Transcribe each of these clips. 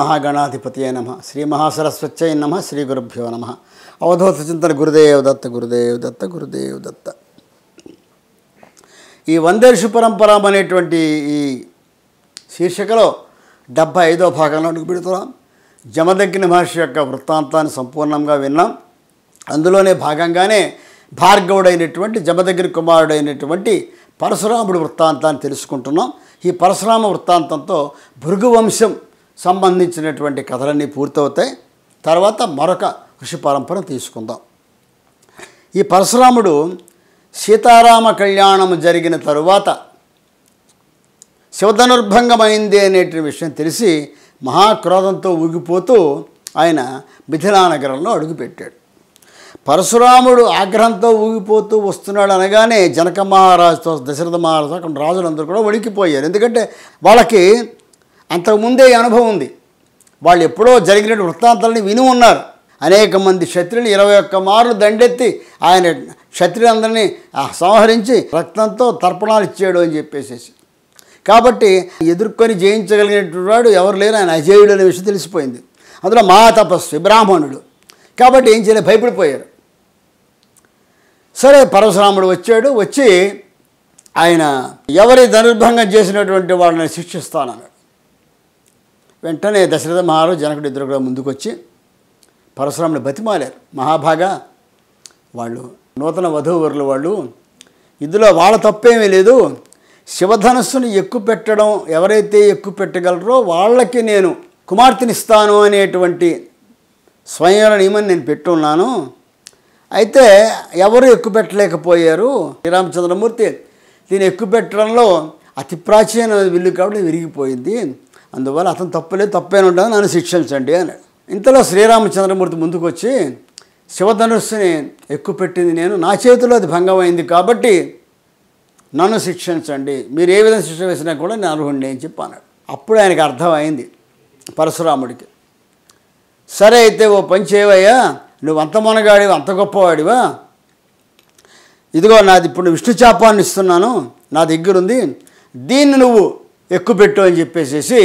మహాగణాధిపతి నమ శ్రీ మహాసరస్వత్యై నమ శ్రీ గురుభ్యో నమ అవధూత చింతన గురుదేవ్ దత్త గురుదేవ్ దత్త గురుదేవ్ దత్త ఈ వందేర్షు పరంపరం అనేటువంటి ఈ శీర్షికలో డెబ్బై ఐదో భాగంలో పెడుతున్నాం జమదగ్ని మహర్షి యొక్క వృత్తాంతాన్ని సంపూర్ణంగా విన్నాం అందులోనే భాగంగానే భార్గవుడైనటువంటి జమదగ్ని కుమారుడైనటువంటి పరశురాముడు వృత్తాంతాన్ని తెలుసుకుంటున్నాం ఈ పరశురామ వృత్తాంతంతో భృగువంశం సంబంధించినటువంటి కథలన్నీ పూర్తవుతాయి తర్వాత మరొక ఋషి పరంపర తీసుకుందాం ఈ పరశురాముడు సీతారామ కళ్యాణం జరిగిన తరువాత శివధనుర్భంగమైంది అనేటువంటి విషయం తెలిసి మహాక్రోధంతో ఊగిపోతూ ఆయన మిథిలా నగరంలో అడుగుపెట్టాడు పరశురాముడు ఆగ్రహంతో ఊగిపోతూ వస్తున్నాడు అనగానే జనక మహారాజుతో దశరథ మహారాజు అక్కడ రాజులందరూ కూడా వణికిపోయారు ఎందుకంటే వాళ్ళకి అంతకుముందే అనుభవం ఉంది వాళ్ళు ఎప్పుడో జరిగిన వృత్తాంతాలని విని ఉన్నారు అనేక మంది క్షత్రియులు ఇరవై ఒక్క మార్లు దండెత్తి ఆయన క్షత్రియులందరినీ సంహరించి రక్తంతో తర్పణాలు ఇచ్చాడు అని చెప్పేసేసి కాబట్టి ఎదుర్కొని జయించగలిగినటువంటి వాడు ఎవరు లేరు ఆయన అజేయుడు అనే విషయం తెలిసిపోయింది అందులో మా తపస్వి బ్రాహ్మణుడు కాబట్టి ఏం చేయలేదు భయపడిపోయారు సరే పరశురాముడు వచ్చాడు వచ్చి ఆయన ఎవరి ధనుర్భంగం చేసినటువంటి వాళ్ళని శిక్షిస్తానన్నాడు వెంటనే దశరథ మహారాజు జనకుడు ఇద్దరు కూడా ముందుకొచ్చి పరశురాముని బతిమాలారు మహాభాగా వాళ్ళు నూతన వధూవరులు వాళ్ళు ఇందులో వాళ్ళ తప్పేమీ లేదు శివధనస్సును ఎక్కువ పెట్టడం ఎవరైతే ఎక్కువ పెట్టగలరో వాళ్ళకి నేను కుమార్తెనిస్తాను అనేటువంటి స్వయం నియమని నేను పెట్టున్నాను అయితే ఎవరు ఎక్కువ పెట్టలేకపోయారు శ్రీరామచంద్రమూర్తి దీన్ని ఎక్కువ పెట్టడంలో అతి ప్రాచీన విల్లు కాబట్టి విరిగిపోయింది అందువల్ల అతను తప్పలేదు తప్పేన ఉండదు నన్ను శిక్షించండి అని ఇంతలో శ్రీరామచంద్రమూర్తి ముందుకు వచ్చి శివధనుస్సుని ఎక్కుపెట్టింది నేను నా చేతిలో అది భంగమైంది కాబట్టి నన్ను శిక్షించండి మీరు ఏ విధంగా శిక్ష వేసినా కూడా నేను అర్హుణ్ణి అని చెప్పి అన్నాడు అప్పుడు ఆయనకు అర్థమైంది పరశురాముడికి సరే అయితే ఓ పని చేయవయ్యా నువ్వు అంత మనగాడివా అంత గొప్పవాడివా ఇదిగో నాది ఇప్పుడు విష్ణు చాపాన్ని ఇస్తున్నాను నా దగ్గరుంది దీన్ని నువ్వు ఎక్కుపెట్టు అని చెప్పేసేసి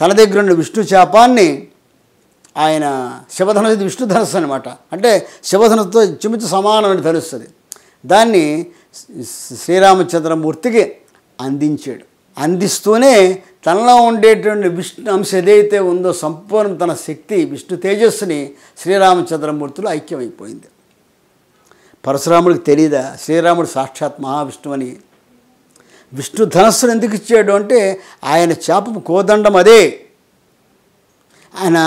తన దగ్గర ఉన్న విష్ణు చేపాన్ని ఆయన శివధనస్సు విష్ణు ధనస్సు అనమాట అంటే శివధనతో చిమిచి సమానమైన ధరుస్తుంది దాన్ని శ్రీరామచంద్రమూర్తికి అందించాడు అందిస్తూనే తనలో ఉండేటువంటి విష్ణు అంశం ఏదైతే ఉందో సంపూర్ణ తన శక్తి విష్ణు తేజస్సుని శ్రీరామచంద్రమూర్తిలో ఐక్యమైపోయింది పరశురాముడికి తెలియదా శ్రీరాముడు సాక్షాత్ మహావిష్ణువని విష్ణు ధనస్సును ఎందుకు ఇచ్చాడు అంటే ఆయన చేప కోదండం అదే ఆయన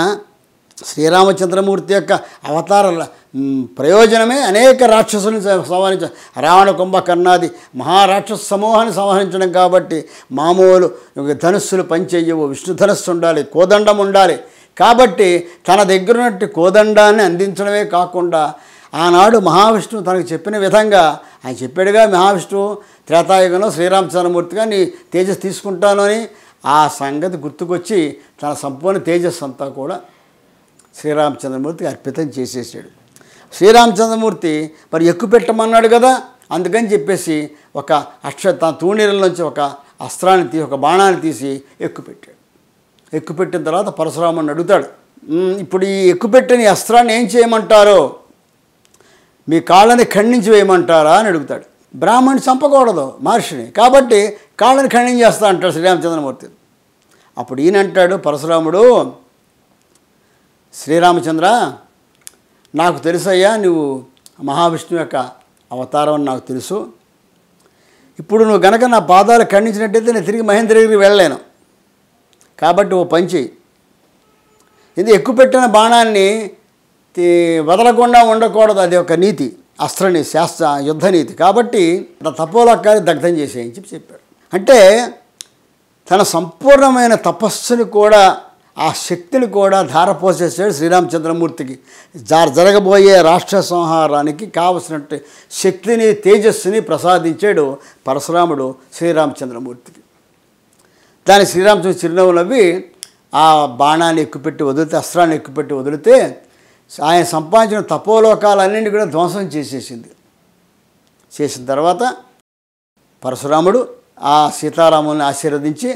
శ్రీరామచంద్రమూర్తి యొక్క అవతార ప్రయోజనమే అనేక రాక్షసుల్ని సంహరించ రావణ కుంభకర్ణాది మహారాక్షస సమూహాన్ని సంహరించడం కాబట్టి మామూలు ధనుస్సులు పనిచేయవు విష్ణు ధనస్సు ఉండాలి కోదండం ఉండాలి కాబట్టి తన దగ్గర ఉన్నట్టు కోదండాన్ని అందించడమే కాకుండా ఆనాడు మహావిష్ణువు తనకు చెప్పిన విధంగా ఆయన చెప్పాడుగా మహావిష్ణువు త్రేతాయుగంలో శ్రీరామచంద్రమూర్తిగా నీ తేజస్ తీసుకుంటాను అని ఆ సంగతి గుర్తుకొచ్చి తన సంపూర్ణ తేజస్సు అంతా కూడా శ్రీరామచంద్రమూర్తికి అర్పితం చేసేసాడు శ్రీరామచంద్రమూర్తి మరి ఎక్కువ పెట్టమన్నాడు కదా అందుకని చెప్పేసి ఒక అక్ష తన నుంచి ఒక అస్త్రాన్ని తీసి ఒక బాణాన్ని తీసి ఎక్కుపెట్టాడు ఎక్కుపెట్టిన తర్వాత పరశురామని అడుగుతాడు ఇప్పుడు ఈ ఎక్కుపెట్టిన అస్త్రాన్ని ఏం చేయమంటారో మీ కాళ్ళని ఖండించి వేయమంటారా అని అడుగుతాడు బ్రాహ్మణుని చంపకూడదు మహర్షిని కాబట్టి కాళ్ళని ఖండం చేస్తా అంటాడు శ్రీరామచంద్రమూర్తి అప్పుడు అంటాడు పరశురాముడు శ్రీరామచంద్ర నాకు తెలుసయ్యా నువ్వు మహావిష్ణువు యొక్క అవతారం అని నాకు తెలుసు ఇప్పుడు నువ్వు గనక నా పాదాలు ఖండించినట్టయితే నేను తిరిగి మహేంద్ర దగ్గరికి వెళ్ళలేను కాబట్టి ఓ పంచి ఇది ఎక్కువ పెట్టిన బాణాన్ని వదలకుండా ఉండకూడదు అది ఒక నీతి అస్త్రని శాస్త్ర యుద్ధనీతి కాబట్టి తపోలక్కాన్ని దగ్ధం చేసేయని చెప్పి చెప్పాడు అంటే తన సంపూర్ణమైన తపస్సుని కూడా ఆ శక్తిని కూడా ధారపోసేసాడు శ్రీరామచంద్రమూర్తికి జరగబోయే రాష్ట్ర సంహారానికి కావలసినట్టు శక్తిని తేజస్సుని ప్రసాదించాడు పరశురాముడు శ్రీరామచంద్రమూర్తికి దాని శ్రీరామచంద్ర చిరునవ్వు నవ్వి ఆ బాణాన్ని ఎక్కుపెట్టి వదిలితే అస్త్రాన్ని ఎక్కుపెట్టి వదిలితే ఆయన సంపాదించిన తపోలోకాలన్నింటినీ కూడా ధ్వంసం చేసేసింది చేసిన తర్వాత పరశురాముడు ఆ సీతారాముల్ని ఆశీర్వదించి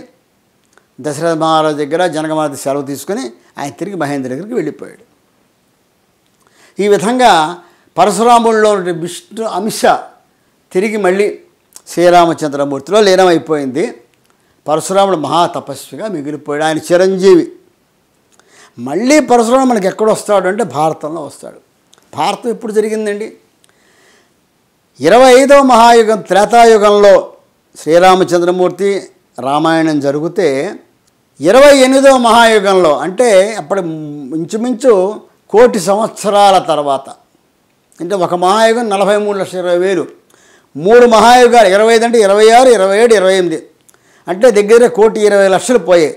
దశరథ మహారాజు దగ్గర జనగమాత సెలవు తీసుకొని ఆయన తిరిగి మహేంద్ర దగ్గరికి వెళ్ళిపోయాడు ఈ విధంగా పరశురాముల్లో విష్ణు అంశ తిరిగి మళ్ళీ శ్రీరామచంద్రమూర్తిలో లీనమైపోయింది పరశురాముడు మహాతపస్విగా మిగిలిపోయాడు ఆయన చిరంజీవి మళ్ళీ పరశురాముడు మనకి ఎక్కడ వస్తాడు అంటే భారతంలో వస్తాడు భారతం ఎప్పుడు జరిగిందండి ఇరవై ఐదవ మహాయుగం త్రేతాయుగంలో శ్రీరామచంద్రమూర్తి రామాయణం జరిగితే ఇరవై ఎనిమిదవ మహాయుగంలో అంటే అప్పటి ఇంచుమించు కోటి సంవత్సరాల తర్వాత అంటే ఒక మహాయుగం నలభై మూడు లక్షల ఇరవై వేలు మూడు మహాయుగాలు ఇరవై ఐదు అంటే ఇరవై ఆరు ఇరవై ఏడు ఇరవై ఎనిమిది అంటే దగ్గర కోటి ఇరవై లక్షలు పోయాయి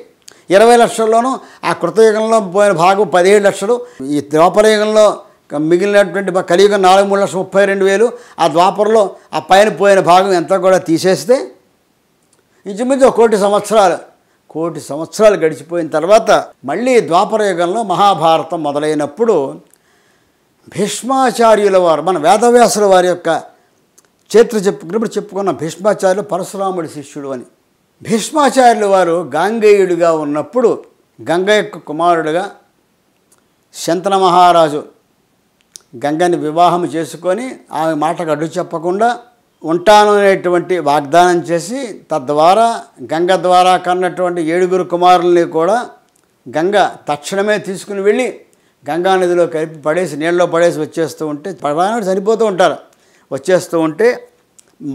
ఇరవై లక్షల్లోనూ ఆ కృతయుగంలో పోయిన భాగం పదిహేడు లక్షలు ఈ ద్వాపరయుగంలో మిగిలినటువంటి కలియుగం నాలుగు మూడు లక్షల ముప్పై రెండు వేలు ఆ ద్వాపరలో ఆ పైన పోయిన భాగం ఎంత కూడా తీసేస్తే ఇంచుమించు కోటి సంవత్సరాలు కోటి సంవత్సరాలు గడిచిపోయిన తర్వాత మళ్ళీ ద్వాపరయుగంలో మహాభారతం మొదలైనప్పుడు భీష్మాచార్యుల వారు మన వేదవ్యాసుల వారి యొక్క చరిత్ర చెప్పుకున్నప్పుడు చెప్పుకున్న భీష్మాచార్యులు పరశురాముడి శిష్యుడు అని భీష్మాచార్యులు వారు గాంగేయుడిగా ఉన్నప్పుడు గంగ యొక్క కుమారుడుగా శంతన మహారాజు గంగని వివాహం చేసుకొని ఆమె మాటకు అడ్డు చెప్పకుండా ఉంటాను అనేటువంటి వాగ్దానం చేసి తద్వారా గంగ ద్వారా కన్నటువంటి ఏడుగురు కుమారుల్ని కూడా గంగ తక్షణమే తీసుకుని వెళ్ళి గంగానదిలో కలిపి పడేసి నీళ్ళలో పడేసి వచ్చేస్తూ ఉంటే పడవాడు చనిపోతూ ఉంటారు వచ్చేస్తూ ఉంటే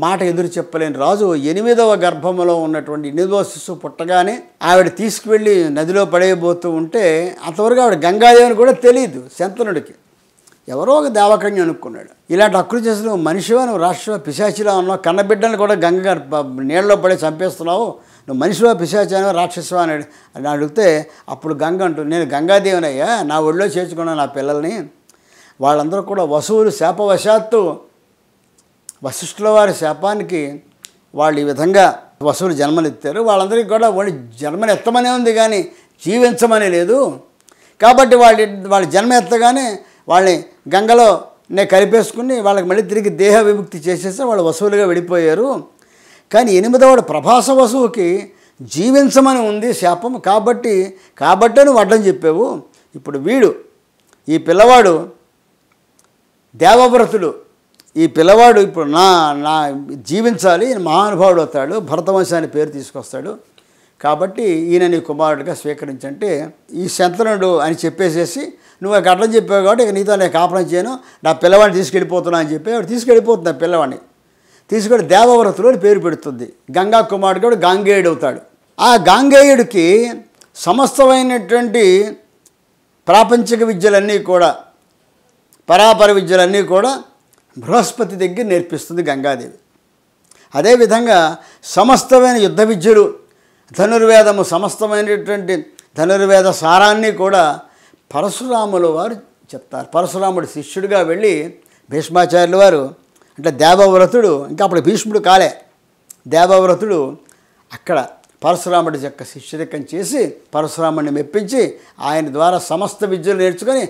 మాట ఎదురు చెప్పలేని రాజు ఎనిమిదవ గర్భంలో ఉన్నటువంటి ఎనిమిదవ శిశు పుట్టగానే ఆవిడ తీసుకువెళ్ళి నదిలో పడేయబోతూ ఉంటే అంతవరకు ఆవిడ గంగాదేవిని కూడా తెలియదు శంతనుడికి ఎవరో ఒక దేవకన్య అనుకున్నాడు ఇలాంటి అక్కులు చేసిన మనిషివా నువ్వు రాష్ట్ర పిశాచిలా ఉన్నావు కన్నబిడ్డను కూడా గంగ నీళ్ళలో పడి చంపేస్తున్నావు నువ్వు మనిషివా పిశాచానో రాక్షసువా అని అని అడిగితే అప్పుడు గంగ అంటుంది నేను గంగాదేవినయ్యా నా ఒళ్ళో చేర్చుకున్నాను నా పిల్లల్ని వాళ్ళందరూ కూడా వసువులు శాపవశాత్తు వశిష్ఠుల వారి శాపానికి వాళ్ళు ఈ విధంగా వసువులు జన్మలెత్తారు వాళ్ళందరికీ కూడా వాళ్ళు జన్మని ఎత్తమనే ఉంది కానీ జీవించమనే లేదు కాబట్టి వాళ్ళ వాళ్ళ జన్మ ఎత్తగానే వాళ్ళని గంగలో నే కలిపేసుకుని వాళ్ళకి మళ్ళీ తిరిగి దేహ విముక్తి చేసేస్తే వాళ్ళు వసువులుగా వెళ్ళిపోయారు కానీ ఎనిమిదవడు ప్రభాస వసువుకి జీవించమని ఉంది శాపం కాబట్టి కాబట్టే నువ్వు వడ్డం చెప్పావు ఇప్పుడు వీడు ఈ పిల్లవాడు దేవవ్రతుడు ఈ పిల్లవాడు ఇప్పుడు నా నా జీవించాలి మహానుభావుడు అవుతాడు అని పేరు తీసుకొస్తాడు కాబట్టి ఈయన నీ కుమారుడిగా స్వీకరించంటే ఈ శంతనుడు అని చెప్పేసేసి నువ్వు అట్లని చెప్పావు కాబట్టి ఇక నీతో నేను కాపురం చేయను నా పిల్లవాడిని తీసుకెళ్ళిపోతున్నా అని చెప్పి వాడు తీసుకెళ్ళిపోతుంది ఆ పిల్లవాడిని తీసుకెళ్ళి దేవవ్రతుడు అని పేరు పెడుతుంది గంగా కుమారుడు కూడా గాంగేయుడు అవుతాడు ఆ గాంగేయుడికి సమస్తమైనటువంటి ప్రాపంచిక విద్యలన్నీ కూడా పరాపర విద్యలన్నీ కూడా బృహస్పతి దగ్గర నేర్పిస్తుంది గంగాదేవి అదేవిధంగా సమస్తమైన యుద్ధ విద్యలు ధనుర్వేదము సమస్తమైనటువంటి ధనుర్వేద సారాన్ని కూడా పరశురాముల వారు చెప్తారు పరశురాముడు శిష్యుడిగా వెళ్ళి భీష్మాచార్యుల వారు అంటే దేవవ్రతుడు ఇంకా అప్పుడు భీష్ముడు కాలే దేవవ్రతుడు అక్కడ పరశురాముడి యొక్క శిష్యరికం చేసి పరశురాముడిని మెప్పించి ఆయన ద్వారా సమస్త విద్యలు నేర్చుకొని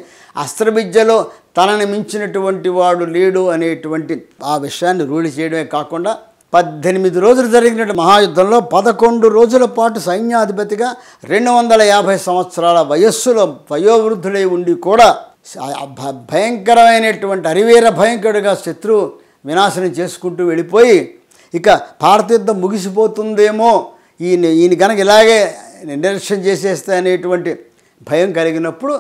అస్త్ర విద్యలో తనని మించినటువంటి వాడు లేడు అనేటువంటి ఆ విషయాన్ని రూఢి చేయడమే కాకుండా పద్దెనిమిది రోజులు జరిగిన మహాయుద్ధంలో పదకొండు రోజుల పాటు సైన్యాధిపతిగా రెండు వందల యాభై సంవత్సరాల వయస్సులో వయోవృద్ధులై ఉండి కూడా భయంకరమైనటువంటి అరివేర భయంకరుడుగా శత్రువు వినాశనం చేసుకుంటూ వెళ్ళిపోయి ఇక భారతయుద్ధం ముగిసిపోతుందేమో ఈయన ఈయన కనుక ఇలాగే నిర్లక్ష్యం చేసేస్తా అనేటువంటి భయం కలిగినప్పుడు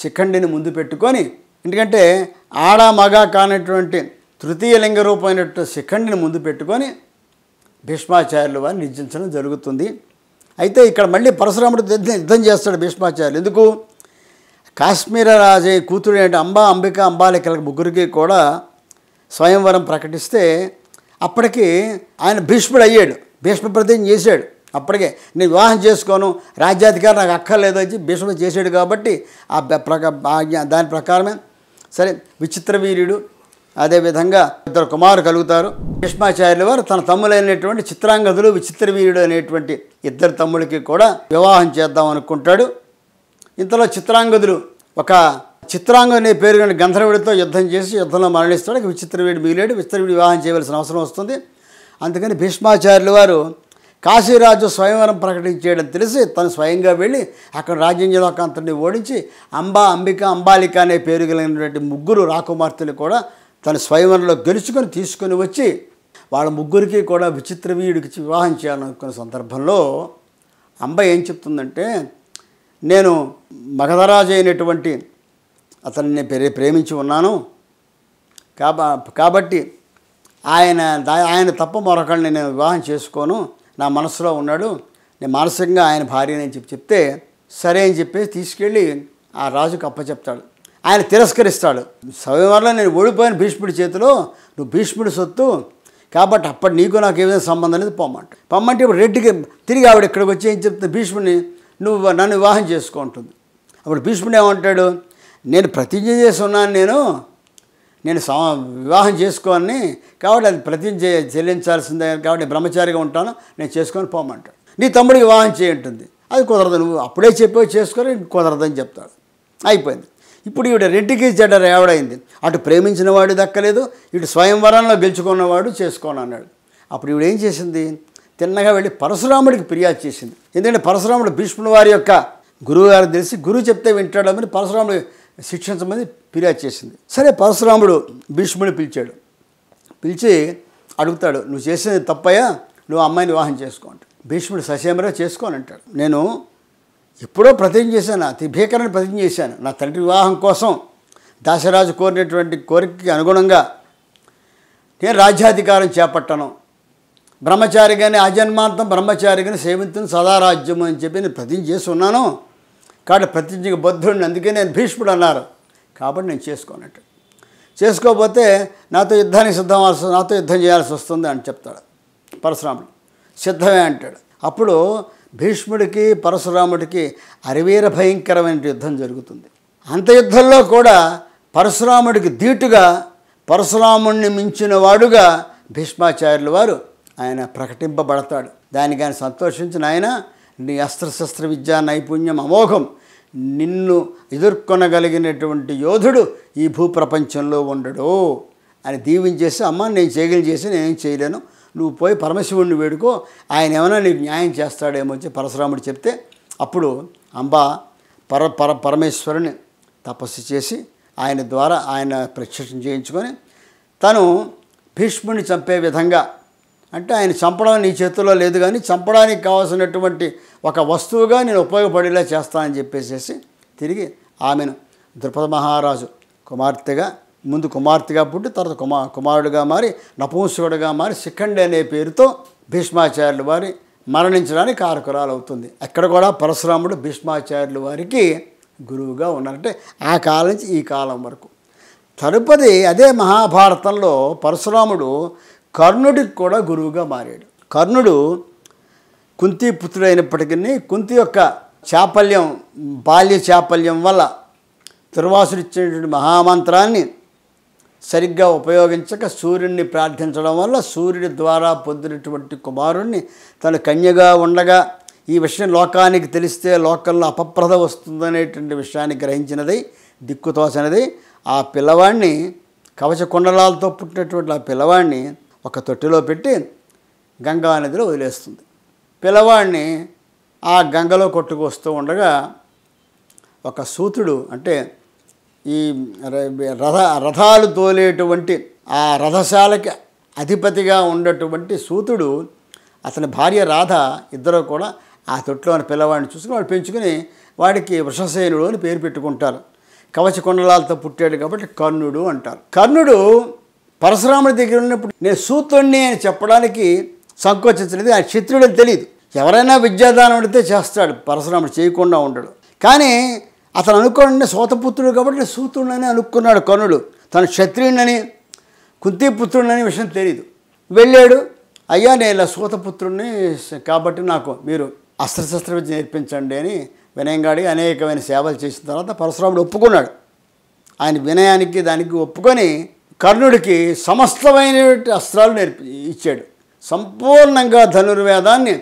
శిఖండిని ముందు పెట్టుకొని ఎందుకంటే ఆడ మగ కానటువంటి తృతీయ లింగ రూపమైనటువంటి శిఖండిని ముందు పెట్టుకొని భీష్మాచార్యులు వారిని నిర్జించడం జరుగుతుంది అయితే ఇక్కడ మళ్ళీ పరశురాముడు యుద్ధం చేస్తాడు భీష్మాచార్యులు ఎందుకు కాశ్మీర రాజ కూతురు అంటే అంబా అంబిక అంబాలికల ముగ్గురికి కూడా స్వయంవరం ప్రకటిస్తే అప్పటికి ఆయన భీష్ముడు అయ్యాడు భీష్మ ప్రతిజ్ఞ చేశాడు అప్పటికే నేను వివాహం చేసుకోను రాజ్యాధికారి నాకు అక్కర్లేదు అని భీష్ముడు చేసాడు కాబట్టి ఆ దాని ప్రకారమే సరే విచిత్ర వీర్యుడు అదేవిధంగా ఇద్దరు కుమారు కలుగుతారు భీష్మాచార్యుల వారు తన తమ్ములైనటువంటి చిత్రాంగదులు విచిత్ర వీరుడు అనేటువంటి ఇద్దరు తమ్ముడికి కూడా వివాహం చేద్దాం అనుకుంటాడు ఇంతలో చిత్రాంగదులు ఒక చిత్రాంగం అనే పేరు కానీ గంధర్వుడితో యుద్ధం చేసి యుద్ధంలో మరణిస్తాడు విచిత్రవీడు మిగిలేడు విచిత్రవీడు వివాహం చేయవలసిన అవసరం వస్తుంది అందుకని భీష్మాచార్యుల వారు కాశీరాజు స్వయంవరం ప్రకటించేయడం తెలిసి తను స్వయంగా వెళ్ళి అక్కడ రాజేంద్రలోకాంతుడిని ఓడించి అంబా అంబిక అంబాలిక అనే పేరు కలిగినటువంటి ముగ్గురు రాకుమార్తెలు కూడా తను స్వయంవరంలో గెలుచుకొని తీసుకొని వచ్చి వాళ్ళ ముగ్గురికి కూడా విచిత్రవీయుడికి వివాహం చేయాలనుకున్న సందర్భంలో అంబ ఏం చెప్తుందంటే నేను మగధరాజు అయినటువంటి అతన్ని ప్రేమించి ఉన్నాను కాబట్టి ఆయన ఆయన తప్ప మరొకళ్ళని నేను వివాహం చేసుకోను నా మనసులో ఉన్నాడు నేను మానసికంగా ఆయన భార్య అని చెప్పి చెప్తే సరే అని చెప్పేసి తీసుకెళ్ళి ఆ రాజుకు అప్పచెప్తాడు ఆయన తిరస్కరిస్తాడు వల్ల నేను ఓడిపోయిన భీష్ముడి చేతిలో నువ్వు భీష్ముడి సొత్తు కాబట్టి అప్పటి నీకు నాకు ఏ విధంగా సంబంధం అనేది పొమ్మంట పొమ్మంటే ఇప్పుడు రెడ్డికి తిరిగి ఆవిడ ఇక్కడికి వచ్చి ఏం చెప్తుంది భీష్ముడిని నువ్వు నన్ను వివాహం చేసుకుంటుంది అప్పుడు భీష్ముడు ఏమంటాడు నేను ప్రతిజ్ఞ చేసి ఉన్నాను నేను నేను వివాహం చేసుకోని కాబట్టి అది ప్రతిజ్ఞ చెల్లించాల్సిందే కాబట్టి బ్రహ్మచారిగా ఉంటాను నేను చేసుకొని పోమంటాడు నీ తమ్ముడికి వివాహం చేయంటుంది అది కుదరదు నువ్వు అప్పుడే చెప్పావు చేసుకొని కుదరదని చెప్తాడు అయిపోయింది ఇప్పుడు ఈవిడ రెడ్డికి జడ రేవడైంది అటు ప్రేమించిన వాడు దక్కలేదు ఇటు స్వయంవరంలో గెలుచుకున్నవాడు చేసుకోను అన్నాడు అప్పుడు ఇవిడేం చేసింది తిన్నగా వెళ్ళి పరశురాముడికి ఫిర్యాదు చేసింది ఎందుకంటే పరశురాముడు భీష్ముడు వారి యొక్క గారు తెలిసి గురువు చెప్తే వింటాడమని పరశురాముడు శిక్షించమని ఫిర్యాదు చేసింది సరే పరశురాముడు భీష్ముడిని పిలిచాడు పిలిచి అడుగుతాడు నువ్వు చేసేది తప్పయా నువ్వు అమ్మాయిని వివాహం చేసుకోండి భీష్ముడు ససేమరా చేసుకోని అంటాడు నేను ఎప్పుడో ప్రతిజ్ఞ చేశాను అతి భీకరని ప్రతిజ్ఞ చేశాను నా తండ్రి వివాహం కోసం దాసరాజు కోరినటువంటి కోరికకి అనుగుణంగా నేను రాజ్యాధికారం చేపట్టను బ్రహ్మచారిగానే అజన్మాంతం బ్రహ్మచారిగానే సేవింతుని సదారాజ్యం అని చెప్పి నేను ప్రతిజ్ఞ ఉన్నాను కాబట్టి ప్రతిజ్ఞకు బద్ధుడిని అందుకే నేను భీష్ముడు అన్నారు కాబట్టి నేను చేసుకోనట్టు చేసుకోకపోతే నాతో యుద్ధానికి సిద్ధం నాతో యుద్ధం చేయాల్సి వస్తుంది అని చెప్తాడు పరశురాముడు సిద్ధమే అంటాడు అప్పుడు భీష్ముడికి పరశురాముడికి అరివేర భయంకరమైన యుద్ధం జరుగుతుంది అంత యుద్ధంలో కూడా పరశురాముడికి ధీటుగా పరశురాముడిని మించిన వాడుగా భీష్మాచార్యుల వారు ఆయన ప్రకటింపబడతాడు దానికి ఆయన సంతోషించిన ఆయన నీ అస్త్రశస్త్ర విద్యా నైపుణ్యం అమోఘం నిన్ను ఎదుర్కొనగలిగినటువంటి యోధుడు ఈ భూప్రపంచంలో ఉండడు అని దీవించేసి అమ్మ నేను చేయగలి చేసి నేనేం చేయలేను నువ్వు పోయి పరమశివుణ్ణి వేడుకో ఆయన ఏమైనా నీకు న్యాయం చేస్తాడేమో వచ్చి పరశురాముడు చెప్తే అప్పుడు అంబా పర పర పరమేశ్వరుని తపస్సు చేసి ఆయన ద్వారా ఆయన ప్రత్యక్షం చేయించుకొని తను భీష్ముని చంపే విధంగా అంటే ఆయన చంపడం నీ చేతుల్లో లేదు కానీ చంపడానికి కావాల్సినటువంటి ఒక వస్తువుగా నేను ఉపయోగపడేలా చేస్తానని చెప్పేసేసి తిరిగి ఆమెను ద్రుపద మహారాజు కుమార్తెగా ముందు కుమార్తెగా పుట్టి తర్వాత కుమా కుమారుడుగా మారి నపుంసకుడుగా మారి శిఖండి అనే పేరుతో భీష్మాచార్యులు వారి మరణించడానికి కారకురాలు అవుతుంది అక్కడ కూడా పరశురాముడు భీష్మాచార్యులు వారికి గురువుగా ఉన్నారంటే ఆ కాలం నుంచి ఈ కాలం వరకు తరుపతి అదే మహాభారతంలో పరశురాముడు కర్ణుడికి కూడా గురువుగా మారాడు కర్ణుడు కుంతి అయినప్పటికీ కుంతి యొక్క చాపల్యం బాల్య చాపల్యం వల్ల దుర్వాసుడిచ్చినటువంటి మహామంత్రాన్ని సరిగ్గా ఉపయోగించక సూర్యుడిని ప్రార్థించడం వల్ల సూర్యుడి ద్వారా పొందినటువంటి కుమారుణ్ణి తన కన్యగా ఉండగా ఈ విషయం లోకానికి తెలిస్తే లోకంలో అపప్రద వస్తుందనేటువంటి విషయాన్ని గ్రహించినది దిక్కుతోసినది ఆ పిల్లవాడిని కవచ కుండలాలతో పుట్టినటువంటి ఆ పిల్లవాడిని ఒక తొట్టిలో పెట్టి గంగా నదిలో వదిలేస్తుంది పిల్లవాడిని ఆ గంగలో కొట్టుకొస్తూ ఉండగా ఒక సూతుడు అంటే ఈ రథ రథాలు తోలేటువంటి ఆ రథశాలకి అధిపతిగా ఉండేటువంటి సూతుడు అతని భార్య రాధ ఇద్దరు కూడా ఆ ఉన్న పిల్లవాడిని చూసుకుని వాడు పెంచుకుని వాడికి వృషసేనుడు అని పేరు పెట్టుకుంటారు కవచ కుండలాలతో పుట్టాడు కాబట్టి కర్ణుడు అంటారు కర్ణుడు పరశురాముడి దగ్గర ఉన్నప్పుడు నేను సూతుణ్ణి అని చెప్పడానికి సంకోచించలేదు ఆయన క్షత్రుడు తెలియదు ఎవరైనా విద్యాదానం అడితే చేస్తాడు పరశురాముడు చేయకుండా ఉండడు కానీ అతను అనుకోండి సోతపుత్రుడు కాబట్టి సూతుడని అనుకున్నాడు కనుడు తను క్షత్రియుడని కుంతిపుత్రుడని విషయం తెలియదు వెళ్ళాడు అయ్యా నేను ఇలా సూతపుత్రుడిని కాబట్టి నాకు మీరు అస్త్రశస్త్ర విద్య నేర్పించండి అని వినయంగాడి అనేకమైన సేవలు చేసిన తర్వాత పరశురాముడు ఒప్పుకున్నాడు ఆయన వినయానికి దానికి ఒప్పుకొని కర్ణుడికి సమస్తమైన అస్త్రాలు నేర్పి ఇచ్చాడు సంపూర్ణంగా ధనుర్వేదాన్ని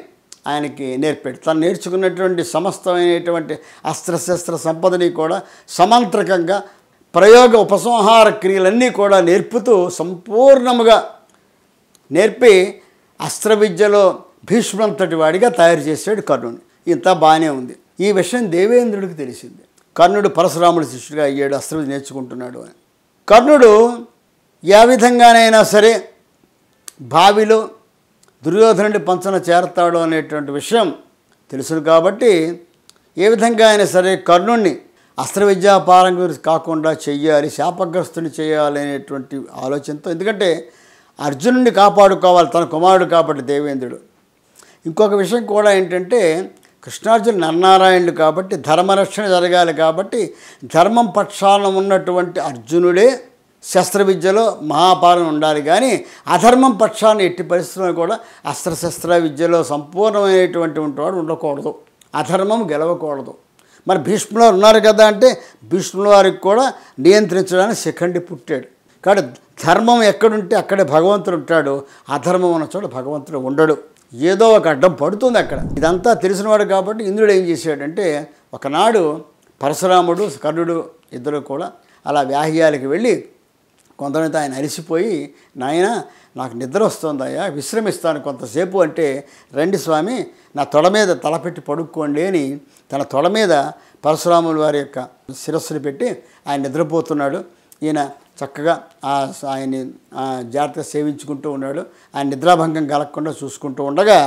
ఆయనకి నేర్పాడు తను నేర్చుకున్నటువంటి సమస్తమైనటువంటి అస్త్రశస్త్ర సంపదని కూడా సమాంతరకంగా ప్రయోగ ఉపసంహార క్రియలన్నీ కూడా నేర్పుతూ సంపూర్ణముగా నేర్పి విద్యలో భీష్మంతటి వాడిగా తయారు చేశాడు కర్ణుడు ఇంత బాగానే ఉంది ఈ విషయం దేవేంద్రుడికి తెలిసింది కర్ణుడు పరశురాముడి శిష్యుడిగా అయ్యాడు అస్త్రవిద్య నేర్చుకుంటున్నాడు అని కర్ణుడు ఏ విధంగానైనా సరే బావిలో దుర్యోధనుడి పంచన చేరతాడు అనేటువంటి విషయం తెలుసు కాబట్టి ఏ విధంగా అయినా సరే కర్ణుణ్ణి అస్త్ర విద్యాపారం గురించి కాకుండా చెయ్యాలి శాపగ్రస్తుని చేయాలి అనేటువంటి ఆలోచనతో ఎందుకంటే అర్జునుడిని కాపాడుకోవాలి తన కుమారుడు కాబట్టి దేవేంద్రుడు ఇంకొక విషయం కూడా ఏంటంటే కృష్ణార్జును నన్నారాయణుడు కాబట్టి ధర్మరక్షణ జరగాలి కాబట్టి ధర్మం పక్షాన ఉన్నటువంటి అర్జునుడే శస్త్రవిద్యలో మహాపాలన ఉండాలి కానీ అధర్మం పక్షాన్ని ఎట్టి పరిస్థితుల్లో కూడా అస్త్రశస్త్ర విద్యలో సంపూర్ణమైనటువంటి వాడు ఉండకూడదు అధర్మం గెలవకూడదు మరి భీష్ములు ఉన్నారు కదా అంటే భీష్ముల వారికి కూడా నియంత్రించడానికి శిఖండి పుట్టాడు కాబట్టి ధర్మం ఎక్కడుంటే అక్కడే భగవంతుడు ఉంటాడు అధర్మం ఉన్న చోట భగవంతుడు ఉండడు ఏదో ఒక అడ్డం పడుతుంది అక్కడ ఇదంతా తెలిసినవాడు కాబట్టి ఇంద్రుడు ఏం చేశాడంటే ఒకనాడు పరశురాముడు కర్ణుడు ఇద్దరు కూడా అలా వ్యాహ్యాలకి వెళ్ళి కొంతమంది ఆయన అలిసిపోయి నాయన నాకు నిద్ర వస్తుందయ్యా విశ్రమిస్తాను కొంతసేపు అంటే రండి స్వామి నా తొడ మీద తలపెట్టి పడుక్కోండి అని తన తొడ మీద పరశురాముల వారి యొక్క శిరస్సును పెట్టి ఆయన నిద్రపోతున్నాడు ఈయన చక్కగా ఆయన్ని జాగ్రత్తగా సేవించుకుంటూ ఉన్నాడు ఆయన నిద్రాభంగం కలగకుండా చూసుకుంటూ ఉండగా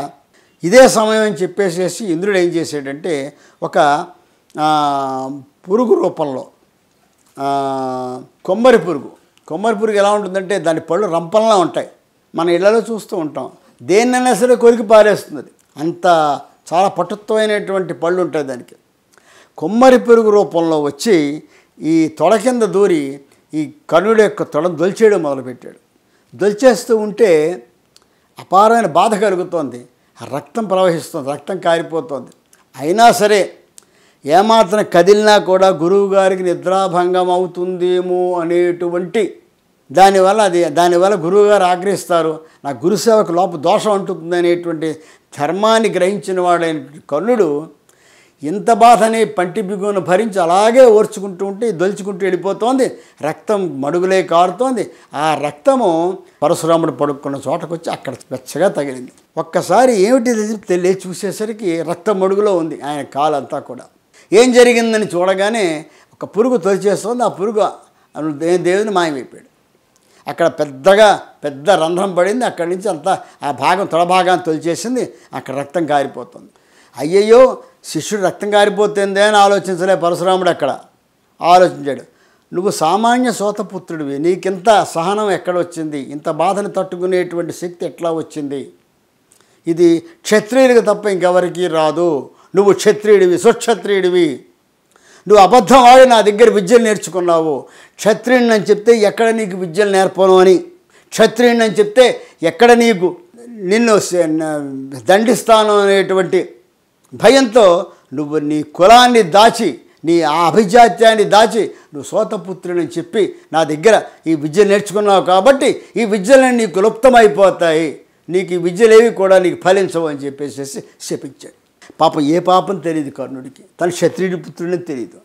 ఇదే సమయం అని చెప్పేసేసి ఇంద్రుడు ఏం చేశాడంటే ఒక పురుగు రూపంలో కొమ్మరి పురుగు కొమ్మరి పురుగు ఎలా ఉంటుందంటే దాని పళ్ళు రంపంలా ఉంటాయి మన ఇళ్లలో చూస్తూ ఉంటాం దేన్నైనా సరే కొరికి పారేస్తుంది అంత చాలా పటుత్వమైనటువంటి పళ్ళు ఉంటాయి దానికి కొమ్మరి పెరుగు రూపంలో వచ్చి ఈ తొడ కింద దూరి ఈ కర్ణుడి యొక్క తొడను దొలిచేయడం మొదలుపెట్టాడు దొలిచేస్తూ ఉంటే అపారమైన బాధ కలుగుతోంది రక్తం ప్రవహిస్తుంది రక్తం కారిపోతుంది అయినా సరే ఏమాత్రం కదిలినా కూడా గురువు గారికి నిద్రాభంగం అవుతుందేమో అనేటువంటి దానివల్ల అది దానివల్ల గురువుగారు ఆగ్రహిస్తారు నా గురుసేవకు లోప దోషం అంటుంది అనేటువంటి ధర్మాన్ని గ్రహించిన వాడైన కర్ణుడు ఇంత బాధని పంటి బిగును భరించి అలాగే ఓర్చుకుంటూ ఉంటే దొలుచుకుంటూ వెళ్ళిపోతోంది రక్తం మడుగులే కారుతోంది ఆ రక్తము పరశురాముడు పడుకున్న వచ్చి అక్కడ వెచ్చగా తగిలింది ఒక్కసారి ఏమిటి తెలియ చూసేసరికి రక్తం మడుగులో ఉంది ఆయన కాలంతా కూడా ఏం జరిగిందని చూడగానే ఒక పురుగు తొలిచేస్తుంది ఆ పురుగు దేవుని మాయమైపోయాడు అక్కడ పెద్దగా పెద్ద రంధ్రం పడింది అక్కడి నుంచి అంతా ఆ భాగం తొడభాగాన్ని తొలిచేసింది అక్కడ రక్తం కారిపోతుంది అయ్యయ్యో శిష్యుడు రక్తం కారిపోతుందే అని ఆలోచించలే పరశురాముడు అక్కడ ఆలోచించాడు నువ్వు సామాన్య సోతపుత్రుడివి నీకింత సహనం ఎక్కడొచ్చింది ఇంత బాధను తట్టుకునేటువంటి శక్తి ఎట్లా వచ్చింది ఇది క్షత్రియులకు తప్ప ఇంకెవరికీ రాదు నువ్వు క్షత్రియుడివి సుక్షత్రియుడివి నువ్వు అబద్ధం ఆడి నా దగ్గర విద్యలు నేర్చుకున్నావు క్షత్రియుడిని అని చెప్తే ఎక్కడ నీకు విద్యలు నేర్పను అని క్షత్రియుడిని అని చెప్తే ఎక్కడ నీకు నిన్ను దండిస్తాను అనేటువంటి భయంతో నువ్వు నీ కులాన్ని దాచి నీ ఆ అభిజాత్యాన్ని దాచి నువ్వు సోతపుత్రుని చెప్పి నా దగ్గర ఈ విద్య నేర్చుకున్నావు కాబట్టి ఈ విద్యలన్నీ నీకు లుప్తమైపోతాయి నీకు ఈ విద్యలేవి కూడా నీకు ఫలించవు అని చెప్పేసేసి శపించాడు పాపం ఏ పాపం తెలియదు కర్ణుడికి తన క్షత్రియుడి పుత్రుడని తెలియదు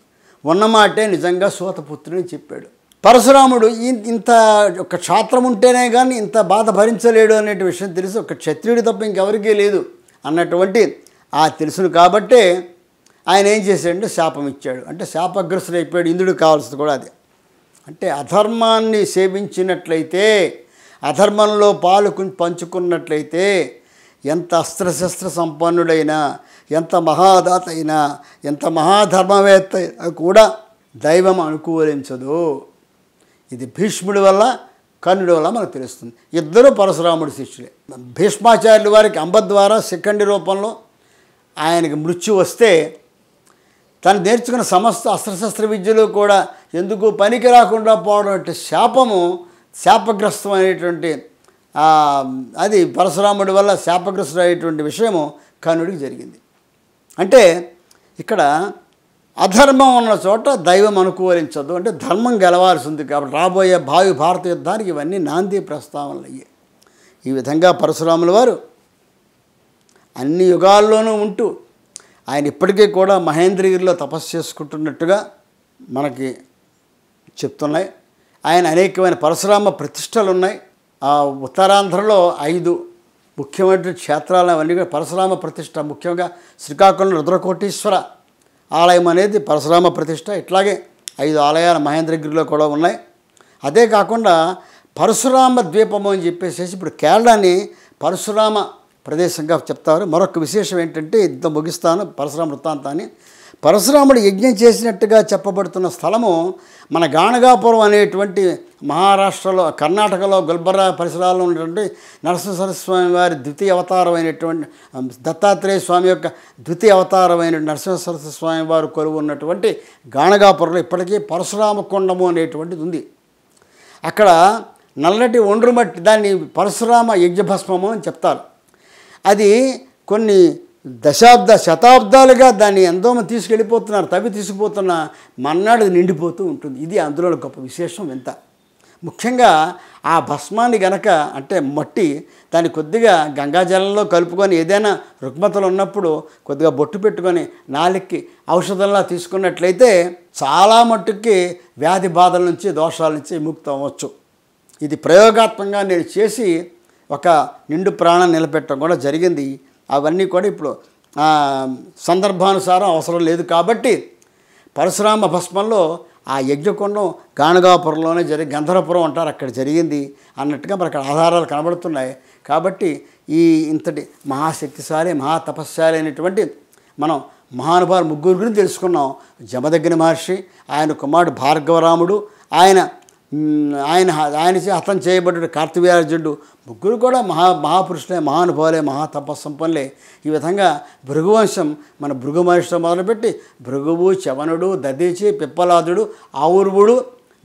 ఉన్నమాటే నిజంగా సోతపుత్రుడిని చెప్పాడు పరశురాముడు ఇంత ఒక క్షాత్రం ఉంటేనే కానీ ఇంత బాధ భరించలేడు అనే విషయం తెలిసి ఒక క్షత్రియుడు తప్ప ఇంకెవరికీ లేదు అన్నటువంటి ఆ తెలుసును కాబట్టే ఆయన ఏం చేశాడంటే శాపం ఇచ్చాడు అంటే అయిపోయాడు ఇంద్రుడు కావాల్సింది కూడా అదే అంటే అధర్మాన్ని సేవించినట్లయితే అధర్మంలో పాలు పంచుకున్నట్లయితే ఎంత అస్త్రశస్త్ర సంపన్నుడైనా ఎంత మహాదాత అయినా ఎంత మహాధర్మవేత్త కూడా దైవం అనుకూలించదు ఇది భీష్ముడి వల్ల కర్ణుడి వల్ల మనకు తెలుస్తుంది ఇద్దరు పరశురాముడి శిష్యులే భీష్మాచార్యుల వారికి అంబ ద్వారా శిఖండి రూపంలో ఆయనకి మృత్యు వస్తే తను నేర్చుకున్న సమస్త అస్త్రశస్త్ర విద్యలు కూడా ఎందుకు పనికి రాకుండా పోవడం శాపము శాపగ్రస్తం అనేటువంటి అది పరశురాముడి వల్ల శాపగ్రస్తుడు అయ్యేటువంటి విషయము కర్ణుడికి జరిగింది అంటే ఇక్కడ అధర్మం ఉన్న చోట దైవం అనుకూలించదు అంటే ధర్మం గెలవాల్సింది కాబట్టి రాబోయే భావి భారత యుద్ధానికి ఇవన్నీ నాంది ప్రస్తావనలు అయ్యాయి ఈ విధంగా పరశురాముల వారు అన్ని యుగాల్లోనూ ఉంటూ ఆయన ఇప్పటికీ కూడా మహేంద్రగిరిలో తపస్సు చేసుకుంటున్నట్టుగా మనకి చెప్తున్నాయి ఆయన అనేకమైన పరశురామ ప్రతిష్టలు ఉన్నాయి ఆ ఉత్తరాంధ్రలో ఐదు ముఖ్యమైన క్షేత్రాలు అవన్నీ కూడా పరశురామ ప్రతిష్ట ముఖ్యంగా శ్రీకాకుళం రుద్రకోటీశ్వర ఆలయం అనేది పరశురామ ప్రతిష్ట ఇట్లాగే ఐదు ఆలయాలు మహేంద్రగిరిలో కూడా ఉన్నాయి అదే కాకుండా పరశురామ ద్వీపము అని చెప్పేసి ఇప్పుడు కేరళని పరశురామ ప్రదేశంగా చెప్తారు మరొక విశేషం ఏంటంటే ఇంత ముగిస్తాను పరశురామ వృత్తాంతాన్ని పరశురాముడు యజ్ఞం చేసినట్టుగా చెప్పబడుతున్న స్థలము మన గాణగాపురం అనేటువంటి మహారాష్ట్రలో కర్ణాటకలో గుల్బర్రా పరిసరాల్లో ఉన్నటువంటి స్వామి వారి ద్వితీయ అయినటువంటి దత్తాత్రేయ స్వామి యొక్క ద్వితీయ అవతారమైన స్వామి వారు కొలువు ఉన్నటువంటి గాణగాపురంలో ఇప్పటికీ పరశురామ కుండము అనేటువంటిది ఉంది అక్కడ నల్లటి ఒండ్రుమట్టి దాన్ని పరశురామ యజ్ఞభస్మము అని చెప్తారు అది కొన్ని దశాబ్ద శతాబ్దాలుగా దాన్ని మంది తీసుకెళ్ళిపోతున్నారు తవ్వి తీసుకుపోతున్న మన్నాడు నిండిపోతూ ఉంటుంది ఇది అందులో గొప్ప విశేషం వింత ముఖ్యంగా ఆ భస్మాన్ని గనక అంటే మట్టి దాన్ని కొద్దిగా గంగాజలంలో కలుపుకొని ఏదైనా రుగ్మతలు ఉన్నప్పుడు కొద్దిగా బొట్టు పెట్టుకొని నాలుగుకి ఔషధంలా తీసుకున్నట్లయితే చాలా మట్టుకి వ్యాధి బాధల నుంచి దోషాల నుంచి ముక్తం అవ్వచ్చు ఇది ప్రయోగాత్మకంగా నేను చేసి ఒక నిండు ప్రాణం నిలబెట్టడం కూడా జరిగింది అవన్నీ కూడా ఇప్పుడు సందర్భానుసారం అవసరం లేదు కాబట్టి పరశురామ భస్మంలో ఆ యజ్ఞకుండం గాణగాపురంలోనే జరిగి గంధరపురం అంటారు అక్కడ జరిగింది అన్నట్టుగా అక్కడ ఆధారాలు కనబడుతున్నాయి కాబట్టి ఈ ఇంతటి మహాశక్తిశాలి మహాతపస్శాలి అయినటువంటి మనం మహానుభావులు ముగ్గురు గురించి తెలుసుకున్నాం జమదగ్ని మహర్షి ఆయన కుమారుడు భార్గవరాముడు ఆయన ఆయన ఆయన హతం చేయబడ్డ కార్తవీయార్జునుడు ముగ్గురు కూడా మహా మహాపురుషులే మహానుభావులే మహాతపస్సంపన్లే ఈ విధంగా భృగువంశం మన భృగు మహర్షితో మొదలుపెట్టి భృగువు చవనుడు దదీచి పిప్పలాదుడు ఆవుర్వుడు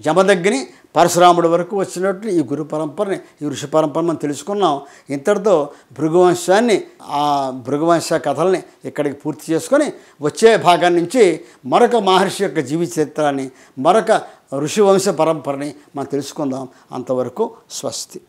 జమదగ్ని పరశురాముడు వరకు వచ్చినట్టు ఈ గురు పరంపరని ఈ ఋషి పరంపర మనం తెలుసుకున్నాం ఇంతటితో భృగువంశాన్ని ఆ భృగువంశ కథల్ని ఇక్కడికి పూర్తి చేసుకొని వచ్చే భాగం నుంచి మరొక మహర్షి యొక్క జీవిత చరిత్రాన్ని మరొక ఋషివంశ పరంపరని మనం తెలుసుకుందాం అంతవరకు స్వస్తి